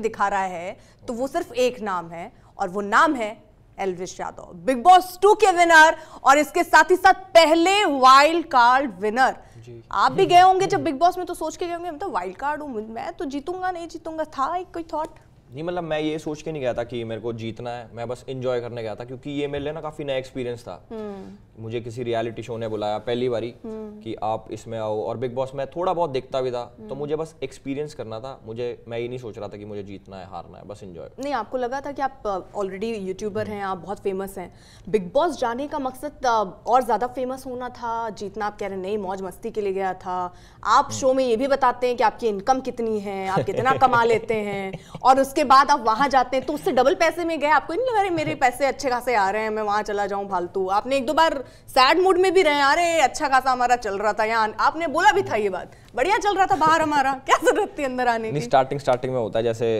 दिखा रहा है तो वो सिर्फ एक नाम है और वो नाम है एलविश यादव बिग बॉस टू के विनर और इसके साथ ही साथ पहले वाइल्ड कार्ड विनर आप भी गए होंगे जब बिग बॉस में तो सोच के गए होंगे मैं तो वाइल्ड कार्ड हूं मैं तो जीतूंगा नहीं जीतूंगा था एक कोई थॉट नहीं मतलब मैं ये सोच के नहीं गया था कि मेरे को जीतना है मैं बस इंजॉय करने गया था क्योंकि ये मेरे लिए ना काफ़ी नया एक्सपीरियंस था हम्म। मुझे किसी रियलिटी शो ने बुलाया पहली बारी हम्म। कि आप इसमें आओ और बिग बॉस मैं थोड़ा बहुत देखता भी था तो हम्म। मुझे बस एक्सपीरियंस करना था मुझे मैं ये नहीं सोच रहा था कि मुझे जीतना है हारना है बस इंजॉय नहीं आपको लगा था कि आप ऑलरेडी यूट्यूबर हैं आप बहुत फेमस हैं बिग बॉस जाने का मकसद और ज़्यादा फेमस होना था जीतना आप कह रहे हैं नहीं मौज मस्ती के लिए गया था आप शो में ये भी बताते हैं कि आपकी इनकम कितनी है आप कितना कमा लेते हैं और उसके उसके बाद आप वहां जाते हैं तो उससे डबल पैसे में गए आपको नहीं लगा रहे मेरे पैसे अच्छे खासे आ रहे हैं मैं वहां चला जाऊं फालतू आपने एक दो बार सैड मूड में भी रहे अरे अच्छा खासा हमारा चल रहा था यहाँ आपने बोला भी था ये बात बढ़िया चल रहा था बाहर हमारा क्या जरूरत थी अंदर आने की स्टार्टिंग स्टार्टिंग में होता है जैसे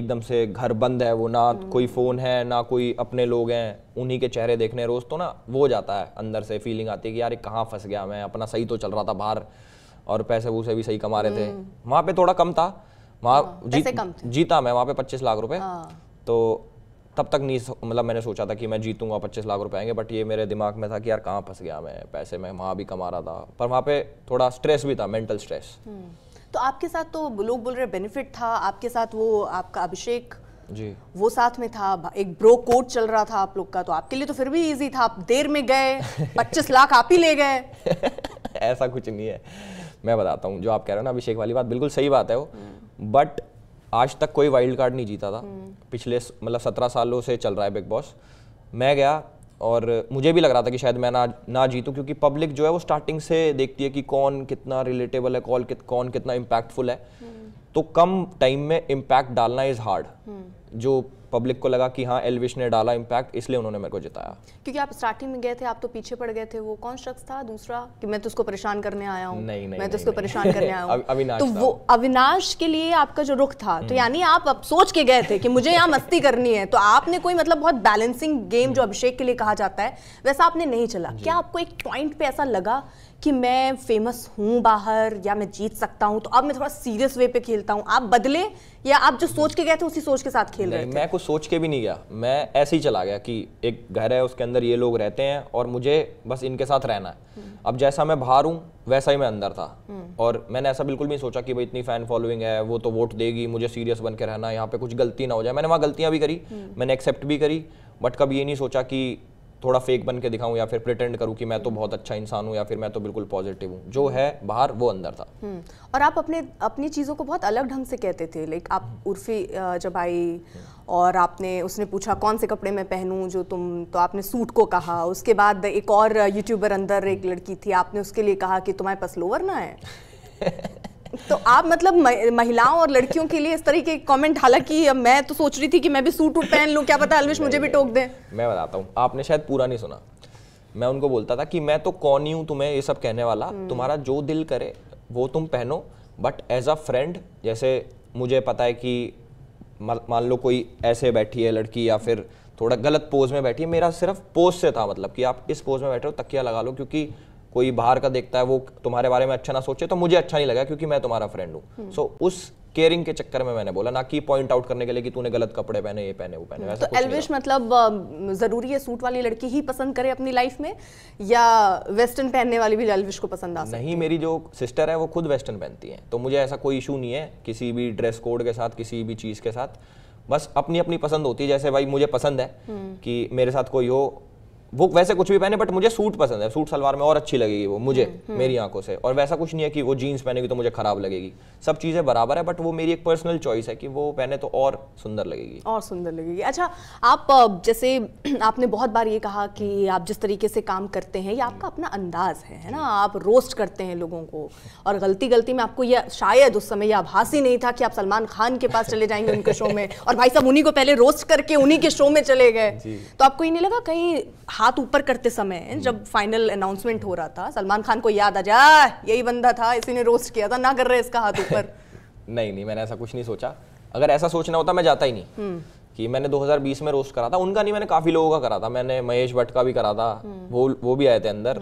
एकदम से घर बंद है वो ना हम्म। कोई फ़ोन है ना कोई अपने लोग हैं उन्हीं के चेहरे देखने रोज़ तो ना वो जाता है अंदर से फीलिंग आती है कि यार कहाँ फंस गया मैं अपना सही तो चल रहा था बाहर और पैसे वूसे भी सही कमा रहे थे हम्म। वहां पे थोड़ा कम था वहाँ हाँ, जीत जीता मैं वहाँ पे पच्चीस लाख रुपए हाँ। तो तब तक नहीं मतलब मैंने सोचा था कि मैं जीतूंगा पच्चीस लाख रुपए आएंगे बट ये मेरे दिमाग में था कि यार कहाँ फंस गया मैं पैसे में वहाँ भी कमा रहा था पर वहाँ पे थोड़ा स्ट्रेस भी था मेंटल हम्म। स्ट्रेस तो आपके साथ तो लोग बोल रहे बेनिफिट था आपके साथ वो आपका अभिषेक जी वो साथ में था एक ब्रो कोड चल रहा था आप लोग का तो आपके लिए तो फिर भी इजी था आप देर में गए पच्चीस लाख आप ही ले गए ऐसा कुछ नहीं है मैं बताता हूँ जो आप कह रहे हो ना अभिषेक वाली बात बिल्कुल सही बात है वो बट आज तक कोई वाइल्ड कार्ड नहीं जीता था पिछले मतलब सत्रह सालों से चल रहा है बिग बॉस मैं गया और मुझे भी लग रहा था कि शायद मैं ना ना जीतूँ क्योंकि पब्लिक जो है वो स्टार्टिंग से देखती है कि कौन कितना रिलेटेबल है कौन कित, कौन कितना इम्पैक्टफुल है तो कम टाइम में इम्पैक्ट डालना इज़ हार्ड जो पब्लिक को लगा कि हाँ एलविश ने डाला इम्पैक्ट इसलिए उन्होंने मेरे को जिताया क्योंकि आप स्टार्टिंग में गए थे आप तो पीछे पड़ गए थे वो कौन शख्स था दूसरा कि मैं तो उसको परेशान करने आया हूँ नहीं, नहीं मैं तो उसको परेशान करने आया हूँ अविनाश तो वो अविनाश के लिए आपका जो रुख था तो हम्म। यानी आप अब सोच के गए थे कि मुझे यहाँ मस्ती करनी है तो आपने कोई मतलब बहुत बैलेंसिंग गेम जो हम्म। अभिषेक के लिए कहा जाता है वैसा आपने नहीं चला क्या आपको एक पॉइंट पे ऐसा लगा कि मैं फेमस हूँ बाहर या मैं जीत सकता हूँ तो अब मैं थोड़ा सीरियस वे पे खेलता हूं आप बदले या आप जो सोच के गए थे उसी सोच के साथ खेल रहे थे मैं कुछ सोच के भी नहीं गया मैं ऐसे ही चला गया कि एक घर है उसके अंदर ये लोग रहते हैं और मुझे बस इनके साथ रहना है हम्म। अब जैसा मैं बाहर हूँ वैसा ही मैं अंदर था हम्म। और मैंने ऐसा बिल्कुल भी नहीं सोचा कि भाई इतनी फैन फॉलोइंग है वो तो वोट देगी मुझे सीरियस बन के रहना यहाँ पे कुछ गलती ना हो जाए मैंने वहाँ गलतियाँ भी करी हम्म। मैंने एक्सेप्ट भी करी बट कभी ये नहीं सोचा कि थोड़ा फेक बन के दिखाऊं या फिर प्रिटेंड करूं कि मैं तो बहुत अच्छा इंसान हूं या फिर मैं तो बिल्कुल पॉजिटिव हूं जो है बाहर वो अंदर था हम्म, और आप अपने अपनी चीज़ों को बहुत अलग ढंग से कहते थे लाइक आप हम्म। उर्फी जब आई और आपने उसने पूछा कौन से कपड़े मैं पहनूं जो तुम तो आपने सूट को कहा उसके बाद एक और यूट्यूबर अंदर एक लड़की थी आपने उसके लिए कहा कि तुम्हारे पास लोअर ना है तो आप मतलब महिलाओं और लड़कियों के लिए इस तरह के कमेंट हालांकि मैं तो सोच रही थी कि मैं भी सूट वूट पहन लूँ क्या पता अलविश मुझे भी टोक दे मैं बताता हूँ आपने शायद पूरा नहीं सुना मैं उनको बोलता था कि मैं तो कौन ही हूँ तुम्हें ये सब कहने वाला हम्म। तुम्हारा जो दिल करे वो तुम पहनो बट एज अ फ्रेंड जैसे मुझे पता है कि मान लो कोई ऐसे बैठी है लड़की या फिर थोड़ा गलत पोज में बैठी है मेरा सिर्फ पोज से था मतलब कि आप इस पोज में बैठे हो तकिया लगा लो क्योंकि कोई बाहर का देखता है वो तुम्हारे बारे में अच्छा ना सोचे तो मुझे अच्छा नहीं लगा क्योंकि मैं तुम्हारा फ्रेंड हूँ सो हम्म। so, उस केयरिंग के चक्कर में मैंने बोला ना कि पॉइंट आउट करने के लिए कि तूने गलत कपड़े पहने ये पहने वो पहने हम्म। तो एलविश मतलब जरूरी है सूट वाली लड़की ही पसंद करे अपनी लाइफ में या वेस्टर्न पहनने वाली भी एलविश को पसंद आ नहीं मेरी जो सिस्टर है वो खुद वेस्टर्न पहनती है तो मुझे ऐसा कोई इशू नहीं है किसी भी ड्रेस कोड के साथ किसी भी चीज़ के साथ बस अपनी अपनी पसंद होती है जैसे भाई मुझे पसंद है हम्म। कि मेरे साथ कोई हो वो वैसे कुछ भी पहने बट मुझे सूट पसंद है सूट सलवार में और अच्छी लगेगी वो मुझे हम्म, हम्म। मेरी आंखों से और वैसा कुछ नहीं है कि वो जीन्स पहनेगी तो मुझे खराब लगेगी सब चीज़ें बराबर है बट वो मेरी एक पर्सनल चॉइस है कि वो पहने तो और सुंदर लगेगी और सुंदर लगेगी अच्छा आप जैसे आपने बहुत बार ये कहा कि आप जिस तरीके से काम करते हैं ये आपका अपना अंदाज है है ना आप रोस्ट करते हैं लोगों को और गलती गलती में आपको यह शायद उस समय यह आभास ही नहीं था कि आप सलमान खान के पास चले जाएंगे उनके शो में और भाई साहब उन्हीं को पहले रोस्ट करके उन्हीं के शो में चले गए तो आपको ये नहीं लगा कहीं हाथ ऊपर करते समय हम्म। जब फाइनल अनाउंसमेंट हो रहा था सलमान खान को याद आ जा यही बंदा था इसी ने रोस्ट किया था ना कर रहे इसका हाथ ऊपर नहीं नहीं मैंने ऐसा कुछ नहीं सोचा अगर ऐसा सोचना होता मैं जाता ही नहीं हम्म। कि मैंने 2020 में रोस्ट करा था उनका नहीं मैंने काफी लोगों का करा था मैंने महेश भट्ट का भी करा था हम्म। वो वो भी आए थे अंदर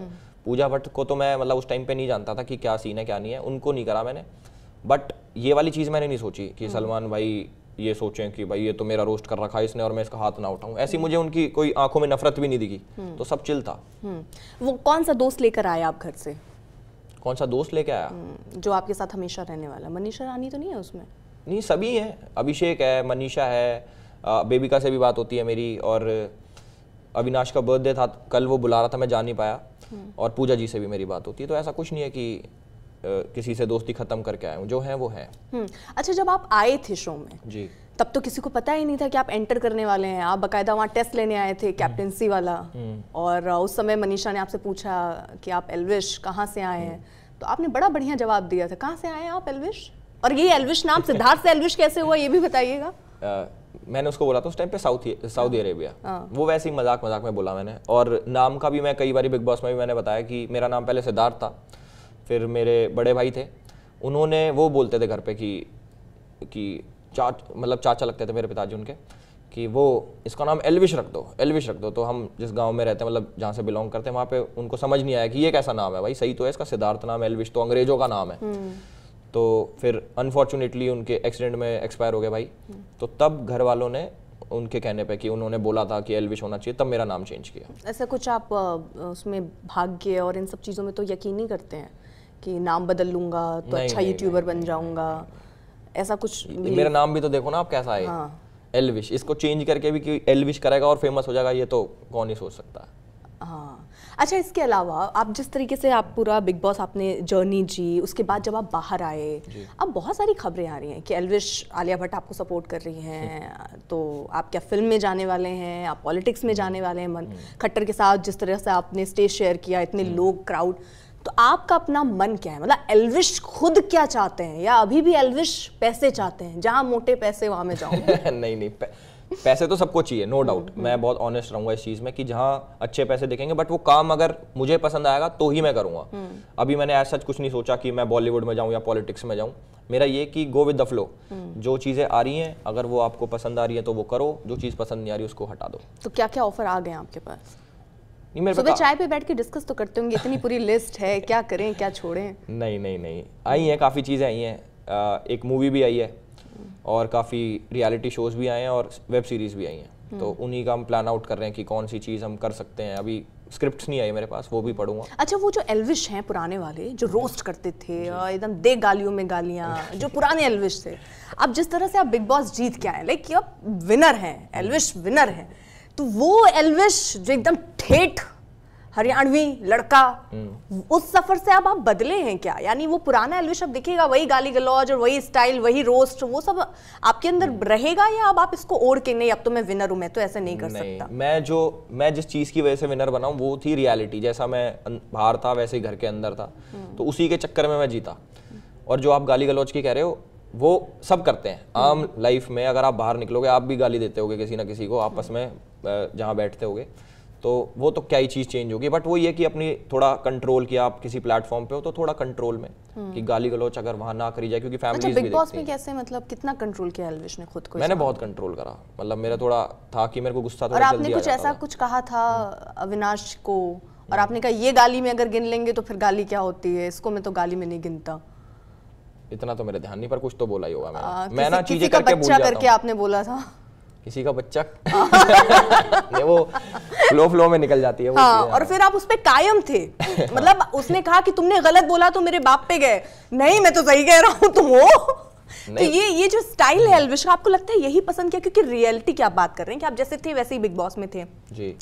पूजा भट्ट को तो मैं मतलब उस टाइम पे नहीं जानता था कि क्या सीन है क्या नहीं है उनको नहीं करा मैंने बट ये वाली चीज़ मैंने नहीं सोची कि सलमान भाई ये सोचें कि भाई ये तो मेरा रोस्ट कर रखा है इसने और मैं इसका हाथ ना उठाऊं ऐसी मुझे उनकी कोई आंखों में नफरत भी नहीं दिखी हम्म। तो सब चिल था हम्म। वो कौन सा दोस्त लेकर आया आप घर से कौन सा दोस्त लेकर आया हम्म, जो आपके साथ हमेशा रहने वाला मनीषा रानी तो नहीं है उसमें नहीं सभी हैं अभिषेक है मनीषा है बेबिका से भी बात होती है मेरी और अविनाश का बर्थडे था कल वो बुला रहा था मैं जा नहीं पाया और पूजा जी से भी मेरी बात होती है तो ऐसा कुछ नहीं है कि किसी से दोस्ती खत्म करके आया हूँ जो है वो है हम्म, अच्छा जब आप आए थे शो में जी तब तो किसी को पता ही नहीं था कि आप एंटर करने वाले हैं आप बकायदा वहाँ टेस्ट लेने आए थे हम्म। कैप्टनसी वाला हम्म। और उस समय मनीषा ने आपसे पूछा कि आप एलविश कहाँ से आए हैं तो आपने बड़ा बढ़िया जवाब दिया था कहाँ से आए हैं आप एलविश और ये एलविश नाम सिद्धार्थ से एलविश कैसे हुआ ये भी बताइएगा मैंने उसको बोला था उस टाइम पे साउथ सऊदी हाँ। अरेबिया हाँ। वो वैसे ही मजाक मजाक में बोला मैंने और नाम का भी मैं कई बार बिग बॉस में भी मैंने बताया कि मेरा नाम पहले सिद्धार्थ था फिर मेरे बड़े भाई थे उन्होंने वो बोलते थे घर पे कि कि चा मतलब चाचा लगते थे मेरे पिताजी उनके कि वो इसका नाम एलविश रख दो एलविश रख दो तो हम जिस गांव में रहते हैं मतलब जहाँ से बिलोंग करते हैं वहाँ पे उनको समझ नहीं आया कि ये कैसा नाम है भाई सही तो है इसका सिद्धार्थ नाम एलविश तो अंग्रेजों का नाम है हम्म। तो फिर अनफॉर्चुनेटली उनके एक्सीडेंट में एक्सपायर हो गए भाई हम्म। तो तब घर वालों ने उनके कहने पे कि उन्होंने बोला था कि एलविश होना चाहिए तब मेरा नाम चेंज किया ऐसा कुछ आप उसमें भाग्य और इन सब चीज़ों में तो यकीन नहीं करते हैं कि नाम बदल लूंगा तो अच्छा यूट्यूबर बन जाऊंगा ऐसा कुछ मेरा नाम भी तो देखो ना आप कैसा है एलविश हाँ। इसको चेंज करके भी एलविश करेगा और फेमस हो जाएगा ये तो कौन ही सोच सकता है हाँ अच्छा इसके अलावा आप जिस तरीके से आप पूरा बिग बॉस आपने जर्नी जी उसके बाद जब आप बाहर आए अब बहुत सारी खबरें आ रही हैं कि एलविश आलिया भट्ट आपको सपोर्ट कर रही हैं तो आप क्या फिल्म में जाने वाले हैं आप पॉलिटिक्स में जाने वाले हैं मन हम्म। खट्टर के साथ जिस तरह से आपने स्टेज शेयर किया इतने हम्म। लोग क्राउड तो आपका अपना मन क्या है मतलब एलविश खुद क्या चाहते हैं या अभी भी एलविश पैसे चाहते हैं जहां मोटे पैसे वहां में जाऊँ नहीं नहीं पैसे तो सबको चाहिए नो डाउट हम्म। मैं बहुत ऑनेस्ट रहूंगा इस चीज़ में कि जहां अच्छे पैसे दिखेंगे बट वो काम अगर मुझे पसंद आएगा तो ही मैं करूंगा हम्म। अभी मैंने ऐसा कुछ नहीं सोचा कि मैं बॉलीवुड में जाऊं या पॉलिटिक्स में जाऊं मेरा ये कि गो विद द फ्लो जो चीज़ें आ रही हैं अगर वो आपको पसंद आ रही है तो वो करो जो चीज़ पसंद नहीं आ रही उसको हटा दो तो क्या क्या ऑफर आ गए आपके पास नहीं मेरे सुबह चाय पे बैठ के डिस्कस तो करते होंगे इतनी पूरी लिस्ट है क्या करें क्या छोड़ें नहीं नहीं नहीं आई हैं काफ़ी चीज़ें आई हैं एक मूवी भी आई है और काफ़ी रियलिटी शोज भी आए हैं और वेब सीरीज़ भी आई हैं हम्म। तो उन्हीं का हम प्लान आउट कर रहे हैं कि कौन सी चीज़ हम कर सकते हैं अभी स्क्रिप्ट नहीं आई मेरे पास वो भी पढ़ूंगा अच्छा वो जो एलविश हैं पुराने वाले जो रोस्ट करते थे एकदम दे गालियों में गालियाँ जो पुराने एलविश थे अब जिस तरह से आप बिग बॉस जीत के आए लाइक अब विनर हैं एलविश विनर हैं तो वो एलविश जो एकदम ठेठ हरियाणवी लड़का उस सफर से अब आप बदले हैं क्या यानी वो पुराना एलविश अब दिखेगा वही गाली गलौज और वही स्टाइल वही रोस्ट वो सब आपके अंदर हम्म। रहेगा या अब आप इसको ओढ़ के नहीं अब तो मैं विनर हूं मैं तो ऐसे नहीं कर नहीं, सकता मैं जो मैं जिस चीज़ की वजह से विनर बना वो थी रियलिटी जैसा मैं अं, बाहर था वैसे ही घर के अंदर था हम्म। तो उसी के चक्कर में मैं जीता और जो आप गाली गलौज की कह रहे हो वो सब करते हैं आम लाइफ में अगर आप बाहर निकलोगे आप भी गाली देते होगे किसी ना किसी को आपस में जहाँ बैठते होगे तो वो तो क्या ही चीज़ चेंज होगी बट वो ये कि अपनी थोड़ा कंट्रोल किया आप किसी प्लेटफॉर्म पे हो तो थोड़ा कंट्रोल में हम्म। कि गाली गलोच अगर वहाँ ना करी जाए क्योंकि फैमिली अच्छा, बिग बॉस में कैसे मतलब कितना कंट्रोल किया एलविश ने खुद को मैंने बहुत कंट्रोल करा मतलब मेरा थोड़ा था कि मेरे को गुस्सा था आपने कुछ ऐसा कुछ कहा था हम्म। अविनाश को और हम्म। आपने कहा ये गाली में अगर गिन लेंगे तो फिर गाली क्या होती है इसको मैं तो गाली में नहीं गिनता इतना तो मेरा ध्यान नहीं पर कुछ तो बोला ही होगा मैंने मैं ना चीजें करके भूल जाता करके आपने बोला था किसी का बच्चा ये वो फ्लो फ्लो में निकल जाती है वो हाँ, और फिर आप उस पर कायम थे मतलब उसने कहा कि तुमने गलत बोला तो मेरे बाप पे गए नहीं मैं तो सही कह रहा हूँ तुम हो तो ये ये जो स्टाइल है एलविश का आपको लगता है यही पसंद किया क्योंकि रियलिटी की आप बात कर रहे हैं कि आप जैसे थे वैसे ही बिग बॉस में थे जी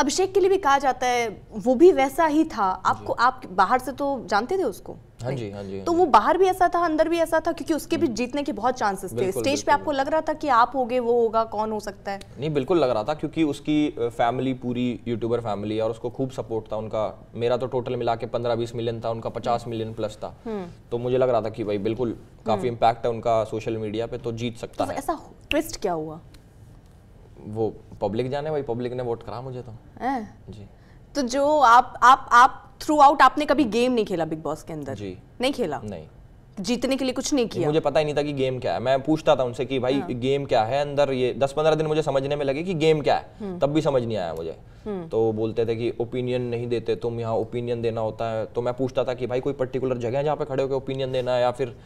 अभिषेक के लिए भी कहा जाता है वो भी वैसा ही था आपको आप बाहर से तो जानते थे उसको हाँ जी हाँ जी हाँ तो वो बाहर भी ऐसा था अंदर भी ऐसा था क्योंकि उसके भी हम्म। जीतने के बहुत चांसेस थे स्टेज पे आपको लग रहा था कि आप होगे वो होगा कौन हो सकता है नहीं बिल्कुल लग रहा था क्योंकि उसकी फैमिली पूरी यूट्यूबर फैमिली और उसको खूब सपोर्ट था उनका मेरा तो टोटल मिला के पंद्रह बीस मिलियन था उनका पचास मिलियन हम्म। प्लस था हम्म। तो मुझे लग रहा था कि भाई बिल्कुल काफी इम्पैक्ट है उनका सोशल मीडिया पे तो जीत सकता तो है ऐसा ट्विस्ट क्या हुआ वो पब्लिक जाने भाई पब्लिक ने वोट करा मुझे तो ए? जी तो जो आप आप आप थ्रू आउट आपने कभी गेम नहीं खेला बिग बॉस के अंदर जी नहीं खेला नहीं जीतने के लिए कुछ नहीं किया मुझे पता ही नहीं था कि गेम क्या है मैं पूछता था उनसे कि भाई हाँ। गेम क्या है अंदर ये दस पंद्रह दिन मुझे समझने में लगे कि गेम क्या है हम्म। तब भी समझ नहीं आया मुझे हम्म। तो बोलते थे कि ओपिनियन नहीं देते तुम यहाँ ओपिनियन देना होता है तो मैं पूछता था कि भाई कोई पर्टिकुलर जगह जहाँ पे खड़े होकर ओपिनियन देना है या फिर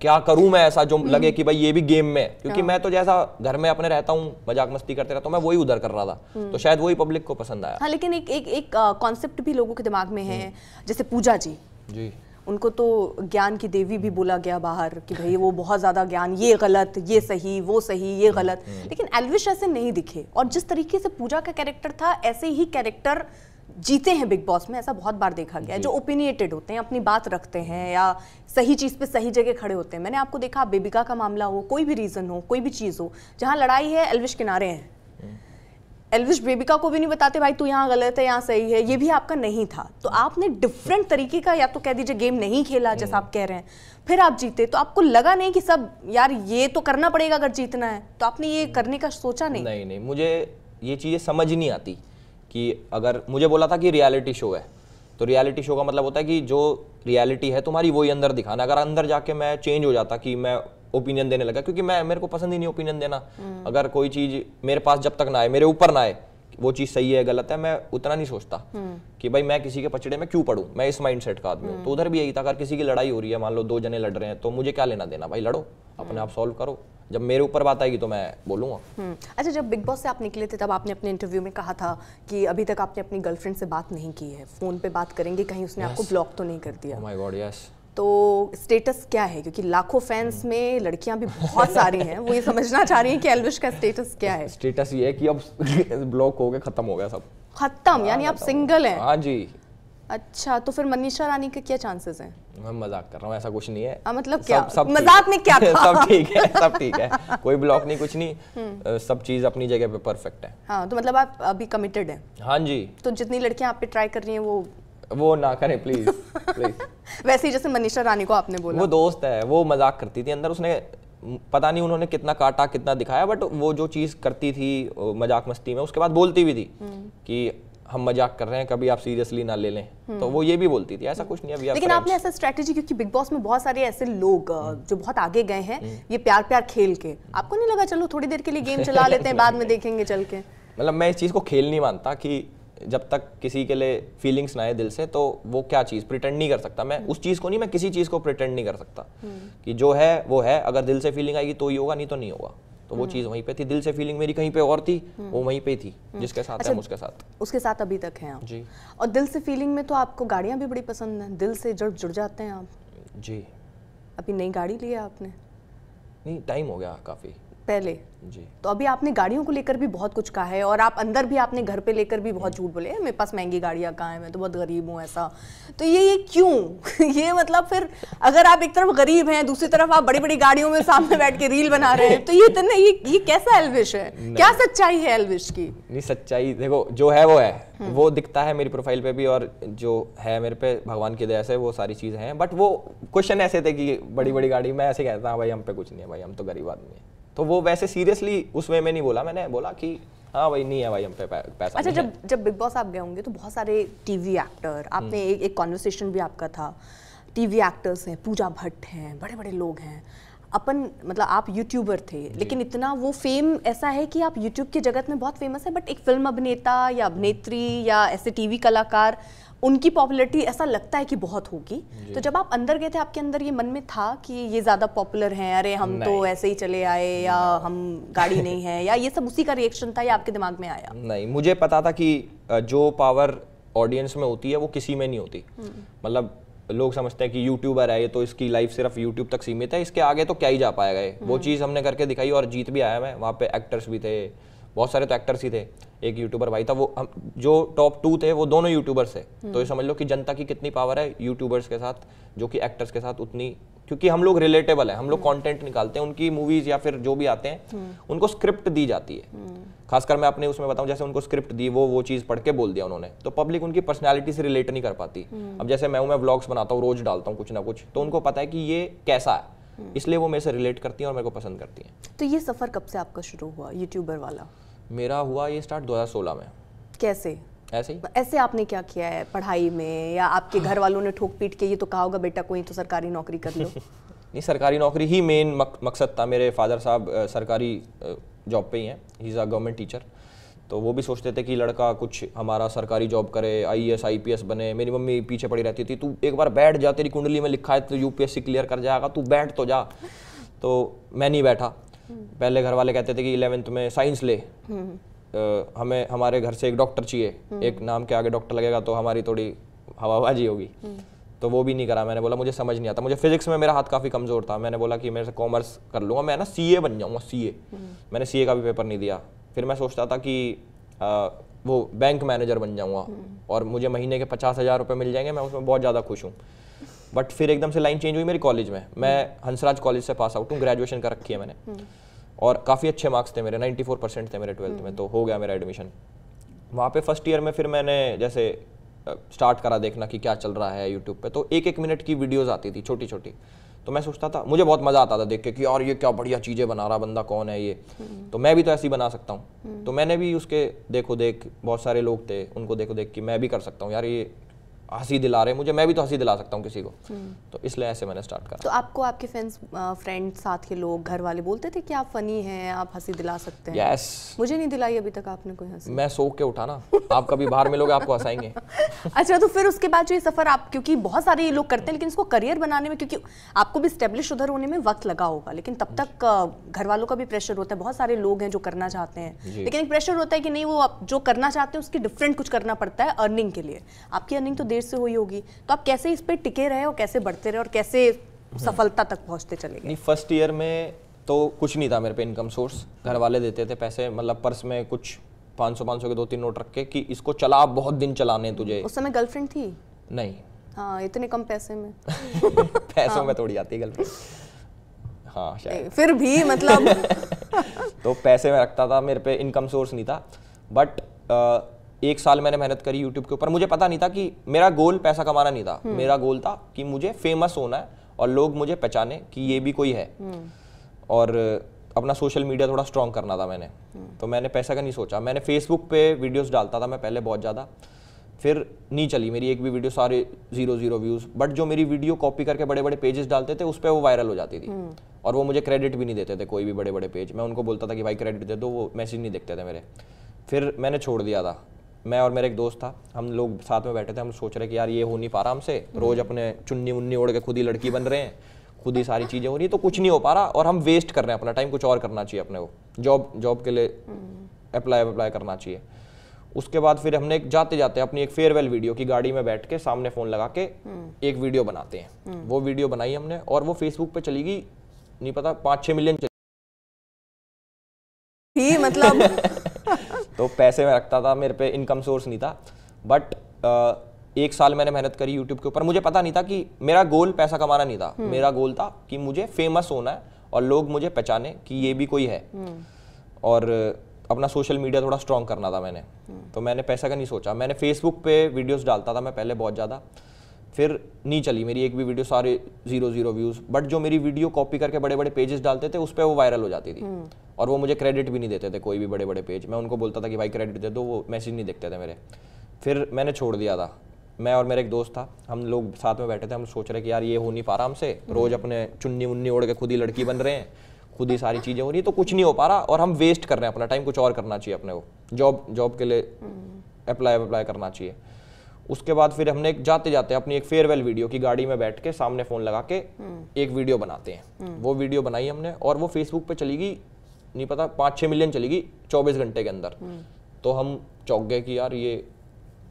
क्या करूं मैं ऐसा जो हम्म। लगे कि भाई ये भी गेम में क्योंकि हाँ। मैं तो जैसा घर में अपने रहता हूं मजाक मस्ती करते रहता हूं मैं वही उधर कर रहा था हम्म। तो शायद वही पब्लिक को पसंद आया हाँ लेकिन एक एक एक कॉन्सेप्ट भी लोगों के दिमाग में है हम्म। जैसे पूजा जी जी उनको तो ज्ञान की देवी भी बोला गया बाहर कि भाई वो बहुत ज़्यादा ज्ञान ये गलत ये सही वो सही ये गलत लेकिन एलविश ऐसे नहीं दिखे और जिस तरीके से पूजा का कैरेक्टर था ऐसे ही कैरेक्टर जीते हैं बिग बॉस में ऐसा बहुत बार देखा गया है जो ओपिनिएटेड होते हैं अपनी बात रखते हैं या सही चीज़ पे सही जगह खड़े होते हैं मैंने आपको देखा बेबिका का मामला हो कोई भी रीज़न हो कोई भी चीज़ हो जहाँ लड़ाई है एलविश किनारे हैं एलविश हम्म। बेबिका को भी नहीं बताते भाई तू यहाँ गलत है यहाँ सही है ये भी आपका नहीं था तो आपने डिफरेंट तरीके का या तो कह दीजिए गेम नहीं खेला जैसा आप कह रहे हैं फिर आप जीते तो आपको लगा नहीं कि सब यार ये तो करना पड़ेगा अगर जीतना है तो आपने ये करने का सोचा नहीं नहीं नहीं मुझे ये चीज़ें समझ नहीं आती कि अगर मुझे बोला था कि रियलिटी शो है तो रियलिटी शो का मतलब होता है कि जो रियलिटी है तुम्हारी वही अंदर दिखाना अगर अंदर जाके मैं चेंज हो जाता कि मैं ओपिनियन देने लगा क्योंकि मैं मेरे को पसंद ही नहीं ओपिनियन देना हम्म। अगर कोई चीज़ मेरे पास जब तक ना आए मेरे ऊपर ना आए वो चीज़ सही है गलत है मैं उतना नहीं सोचता हम्म। कि भाई मैं किसी के पचड़े में क्यों पढ़ू मैं इस माइंड सेट का आदमी हूँ हम्म। तो उधर भी यही था अगर किसी की लड़ाई हो रही है मान लो दो जने लड़ रहे हैं तो मुझे क्या लेना देना भाई लड़ो अपने आप सॉल्व करो जब मेरे ऊपर बात आएगी तो मैं बोलूँगा हम्म। अच्छा जब बिग बॉस से आप निकले थे तब आपने अपने इंटरव्यू में कहा था कि अभी तक आपने अपनी गर्लफ्रेंड से बात नहीं की है फ़ोन पे बात करेंगे कहीं उसने आपको ब्लॉक तो नहीं कर दिया माई गॉड यस तो स्टेटस क्या है क्योंकि लाखों फैंस hmm. में लड़कियां भी बहुत सारी हैं वो ये समझना चाह रही हैं कि एलविश का स्टेटस क्या है स्टेटस ये है कि अब ब्लॉक हो गया खत्म हो गया सब खत्म हाँ, यानी आप सिंगल हैं हाँ जी अच्छा तो फिर मनीषा रानी के क्या चांसेस हैं मैं मजाक कर रहा हूँ ऐसा कुछ नहीं है आ, हाँ, मतलब क्या सब, सब मजाक में क्या था? सब ठीक है सब ठीक है कोई ब्लॉक नहीं कुछ नहीं हम्म। सब चीज अपनी जगह पे परफेक्ट है हाँ तो मतलब आप अभी कमिटेड हैं हाँ जी तो जितनी लड़कियां आप पे ट्राई कर रही हैं वो वो ना करें प्लीज प्लीज वैसे ही जैसे मनीषा रानी को आपने बोला वो दोस्त है वो मजाक करती थी अंदर उसने पता नहीं उन्होंने कितना काटा कितना दिखाया बट वो जो चीज़ करती थी मजाक मस्ती में उसके बाद बोलती भी थी हम्म। कि हम मजाक कर रहे हैं कभी आप सीरियसली ना ले लें तो वो ये भी बोलती थी ऐसा कुछ नहीं अभी लेकिन आपने ऐसा स्ट्रेटेजी क्योंकि बिग बॉस में बहुत सारे ऐसे लोग जो बहुत आगे गए हैं हम्म। ये प्यार प्यार खेल के आपको नहीं लगा चलो थोड़ी देर के लिए गेम चला लेते हैं बाद में देखेंगे चल के मतलब मैं इस चीज़ को खेल नहीं मानता कि जब तक किसी के लिए फीलिंग्स ना आए दिल से तो वो क्या चीज़ प्रिटेंड नहीं कर सकता मैं उस चीज़ को नहीं मैं किसी चीज़ को प्रिटेंड नहीं कर सकता हम्म। कि जो है वो है अगर दिल से फीलिंग आएगी तो ही होगा नहीं तो नहीं होगा तो वो चीज़ वहीं पे थी दिल से फीलिंग मेरी कहीं पे और थी वो वहीं पे थी हम्म। जिसके साथ अच्छा, है उसके साथ उसके साथ अभी तक है आप जी और दिल से फीलिंग में तो आपको गाड़ियां भी बड़ी पसंद है दिल से जड़ जुड़ जाते हैं आप जी अभी नई गाड़ी ली है आपने नहीं टाइम हो गया काफ़ी पहले जी तो अभी आपने गाड़ियों को लेकर भी बहुत कुछ कहा है और आप अंदर भी आपने घर पे लेकर भी बहुत झूठ बोले मेरे पास महंगी गाड़ियाँ कहाँ हैं मैं तो बहुत गरीब हूँ ऐसा तो ये ये क्यों ये मतलब फिर अगर आप एक तरफ गरीब हैं दूसरी तरफ आप बड़ी बड़ी गाड़ियों में सामने बैठ के रील बना रहे हैं तो ये इतना ये ये कैसा एलविश है क्या सच्चाई है एलविश की नहीं सच्चाई देखो जो है वो है वो दिखता है मेरी प्रोफाइल पे भी और जो है मेरे पे भगवान की दया से वो सारी चीज़ें हैं बट वो क्वेश्चन ऐसे थे कि बड़ी बड़ी गाड़ी मैं ऐसे कहता हूँ भाई हम पे कुछ नहीं है भाई हम तो गरीब आदमी है तो वो वैसे सीरियसली उस वे में नहीं बोला मैंने बोला कि हाँ भाई नहीं है भाई हम पे पैसा अच्छा जब जब बिग बॉस आप गए होंगे तो बहुत सारे टीवी एक्टर आपने हम्म। एक एक कॉन्वर्सेशन भी आपका था टीवी एक्टर्स हैं पूजा भट्ट हैं बड़े बड़े लोग हैं अपन मतलब आप यूट्यूबर थे लेकिन इतना वो फेम ऐसा है कि आप यूट्यूब के जगत में बहुत फेमस है बट एक फिल्म अभिनेता या अभिनेत्री या ऐसे टीवी कलाकार उनकी पॉपुलरिटी ऐसा लगता है कि बहुत होगी तो जब आप अंदर गए थे आपके अंदर ये मन में था कि ये ज़्यादा पॉपुलर हैं अरे हम तो ऐसे ही चले आए या हम गाड़ी नहीं है या ये सब उसी का रिएक्शन था या आपके दिमाग में आया नहीं मुझे पता था कि जो पावर ऑडियंस में होती है वो किसी में नहीं होती हम्म। मतलब लोग समझते हैं कि यूट्यूबर है ये तो इसकी लाइफ सिर्फ यूट्यूब तक सीमित है इसके आगे तो क्या ही जा पाएगा वो हम्म। चीज़ हमने करके दिखाई और जीत भी आया मैं वहाँ पे एक्टर्स भी थे बहुत सारे तो एक्टर्स ही थे एक यूट्यूबर भाई था वो हम जो टॉप टू थे वो दोनों यूट्यूबर्स है हम्म। तो ये समझ लो कि जनता की कितनी पावर है यूट्यूबर्स के साथ जो कि एक्टर्स के साथ उतनी क्योंकि हम लोग रिलेटेबल है हम लोग कंटेंट हम्म। निकालते हैं उनकी मूवीज या फिर जो भी आते हैं हम्म। उनको स्क्रिप्ट दी जाती है खासकर मैं अपने उसमें बताऊं जैसे उनको स्क्रिप्ट दी वो वो चीज़ पढ़ के बोल दिया उन्होंने तो पब्लिक उनकी पर्सनैलिटी से रिलेट नहीं कर पाती अब जैसे मैं हूँ मैं व्लॉग्स बनाता हूँ रोज डालता हूँ कुछ ना कुछ तो उनको पता है कि ये कैसा है इसलिए वो मेरे से रिलेट करती हैं और मेरे को पसंद करती हैं तो ये सफ़र कब से आपका शुरू हुआ यूट्यूबर वाला मेरा हुआ ये स्टार्ट 2016 में कैसे ऐसे ही ऐसे आपने क्या किया है पढ़ाई में या आपके घर वालों ने ठोक पीट के ये तो कहा होगा बेटा कोई तो सरकारी नौकरी कर लो नहीं सरकारी नौकरी ही मेन मक, मकसद था मेरे फादर साहब सरकारी जॉब पे ही हैं he is a government teacher तो वो भी सोचते थे कि लड़का कुछ हमारा सरकारी जॉब करे आईएएस आईपीएस e बने मेरी मम्मी पीछे पड़ी रहती थी तू एक बार बैठ जा तेरी कुंडली में लिखा है तो यूपीएससी क्लियर कर जाएगा तू बैठ तो जा तो मैं नहीं बैठा पहले घर वाले कहते थे कि इलेवेंथ में साइंस ले हम्म। हमें हमारे घर से एक डॉक्टर चाहिए हम्म। एक नाम के आगे डॉक्टर लगेगा तो हमारी थोड़ी हवाबाजी होगी हम्म। तो वो भी नहीं करा मैंने बोला मुझे समझ नहीं आता मुझे फिजिक्स में मेरा हाथ काफ़ी कमज़ोर था मैंने बोला कि मेरे से कॉमर्स कर लूँगा मैं ना सी बन जाऊँगा सी मैंने सी का भी पेपर नहीं दिया फिर मैं सोचता था कि आ, वो बैंक मैनेजर बन जाऊँगा और मुझे महीने के पचास हज़ार रुपये मिल जाएंगे मैं उसमें बहुत ज़्यादा खुश हूँ बट फिर एकदम से लाइन चेंज हुई मेरी कॉलेज में मैं हंसराज कॉलेज से पास आउट हूँ ग्रेजुएशन कर रखी है मैंने हम्म। और काफ़ी अच्छे मार्क्स थे मेरे 94 परसेंट थे मेरे ट्वेल्थ में हम्म। तो हो गया मेरा एडमिशन वहाँ पे फर्स्ट ईयर में फिर मैंने जैसे स्टार्ट करा देखना कि क्या चल रहा है यूट्यूब पे तो एक एक मिनट की वीडियोज़ आती थी छोटी छोटी तो मैं सोचता था मुझे बहुत मज़ा आता था देख के कि यार ये क्या बढ़िया चीज़ें बना रहा बंदा कौन है ये हम्म। तो मैं भी तो ऐसी बना सकता हूँ तो मैंने भी उसके देखो देख बहुत सारे लोग थे उनको देखो देख कि मैं भी कर सकता हूँ यार ये हंसी दिला रहे मुझे मैं भी तो हंसी दिला सकता हूँ किसी को हम्म। तो इसलिए ऐसे मैंने स्टार्ट करा तो आपको आपके फ्रेंड्स फ्रेंड साथ के लोग घर वाले बोलते थे कि आप फनी हैं आप हंसी दिला सकते हैं यस yes. मुझे नहीं दिलाई अभी तक आपने कोई हंसी मैं सोख के उठा ना आप कभी बाहर मिलोगे आपको हंसाएंगे अच्छा तो फिर उसके बाद जो ये सफ़र आप क्योंकि बहुत सारे ये लोग करते हैं लेकिन इसको करियर बनाने में क्योंकि आपको भी स्टेब्लिश उधर होने में वक्त लगा होगा लेकिन तब तक घर वालों का भी प्रेशर होता है बहुत सारे लोग हैं जो करना चाहते हैं लेकिन एक प्रेशर होता है कि नहीं वो जो करना चाहते हैं उसके डिफरेंट कुछ करना पड़ता है अर्निंग के लिए आपकी अर्निंग तो देर से हुई होगी तो आप कैसे इस पर टिके रहे और कैसे बढ़ते रहे और कैसे सफलता तक पहुँचते चले गए फर्स्ट ईयर में तो कुछ नहीं था मेरे पे इनकम सोर्स घर वाले देते थे पैसे मतलब पर्स में कुछ 500 500 के दो तीन नोट रख के कि इसको चला बहुत दिन चलाने तुझे उस समय गर्लफ्रेंड थी नहीं हाँ इतने कम पैसे में पैसों हाँ। में थोड़ी आती है हाँ शायद फिर भी मतलब तो पैसे में रखता था मेरे पे इनकम सोर्स नहीं था बट एक साल मैंने मेहनत करी यूट्यूब के ऊपर मुझे पता नहीं था कि मेरा गोल पैसा कमाना नहीं था हम्म। मेरा गोल था कि मुझे फेमस होना है और लोग मुझे पहचाने कि ये भी कोई है हम्म। और अपना सोशल मीडिया थोड़ा स्ट्रॉन्ग करना था मैंने हम्म। तो मैंने पैसा का नहीं सोचा मैंने फेसबुक पे वीडियोस डालता था मैं पहले बहुत ज़्यादा फिर नहीं चली मेरी एक भी वीडियो सारे जीरो जीरो व्यूज़ बट जो मेरी वीडियो कॉपी करके बड़े बड़े पेजेस डालते थे उस पर वो वायरल हो जाती थी और वो मुझे क्रेडिट भी नहीं देते थे कोई भी बड़े बड़े पेज मैं उनको बोलता था कि भाई क्रेडिट दे दो वो मैसेज नहीं देखते थे मेरे फिर मैंने छोड़ दिया था मैं और मेरा एक दोस्त था हम लोग साथ में बैठे थे हम सोच रहे कि यार ये हो नहीं पा रहा हमसे रोज अपने चुन्नी उन्नी ओढ़ के खुद ही लड़की बन रहे हैं खुद ही सारी चीज़ें हो रही है तो कुछ नहीं हो पा रहा और हम वेस्ट कर रहे हैं अपना टाइम कुछ और करना चाहिए अपने को जॉब जॉब के लिए अप्लाई अप्लाई करना चाहिए उसके बाद फिर हमने एक जाते जाते अपनी एक फेयरवेल वीडियो की गाड़ी में बैठ के सामने फ़ोन लगा के एक वीडियो बनाते हैं वो वीडियो बनाई हमने और वो फेसबुक पे चली गई नहीं पता पाँच छह मिलियन ही मतलब तो पैसे मैं रखता था मेरे पे इनकम सोर्स नहीं था बट एक साल मैंने मेहनत करी यूट्यूब के ऊपर मुझे पता नहीं था कि मेरा गोल पैसा कमाना नहीं था हम्म। मेरा गोल था कि मुझे फेमस होना है और लोग मुझे पहचाने कि ये भी कोई है हम्म। और अपना सोशल मीडिया थोड़ा स्ट्रॉन्ग करना था मैंने हम्म। तो मैंने पैसा का नहीं सोचा मैंने फेसबुक पे वीडियोस डालता था मैं पहले बहुत ज़्यादा फिर नहीं चली मेरी एक भी वीडियो सारे जीरो जीरो व्यूज़ बट जो मेरी वीडियो कॉपी करके बड़े बड़े पेजेस डालते थे उस पर वो वायरल हो जाती थी हम्म। और वो मुझे क्रेडिट भी नहीं देते थे कोई भी बड़े बड़े पेज मैं उनको बोलता था कि भाई क्रेडिट दे दो वो मैसेज नहीं देखते थे मेरे फिर मैंने छोड़ दिया था मैं और मेरा एक दोस्त था हम लोग साथ में बैठे थे हम सोच रहे कि यार ये हो नहीं पा रहा हमसे हम्म। रोज़ अपने चुन्नी उन्नी ओढ़ के खुद ही लड़की बन रहे हैं खुद ही सारी चीज़ें हो रही है तो कुछ नहीं हो पा रहा और हम वेस्ट कर रहे हैं अपना टाइम कुछ और करना चाहिए अपने को जॉब जॉब के लिए अप्लाई हम्म। अप्लाई करना चाहिए उसके बाद फिर हमने जाते जाते अपनी एक फेयरवेल वीडियो की गाड़ी में बैठ के सामने फ़ोन लगा के हम्म। एक वीडियो बनाते हैं हम्म। वो वीडियो बनाई हमने और वो फेसबुक पे चली गई नहीं पता पाँच छः मिलियन चली गई चौबीस घंटे के अंदर हम्म। तो हम चौंक गए कि यार ये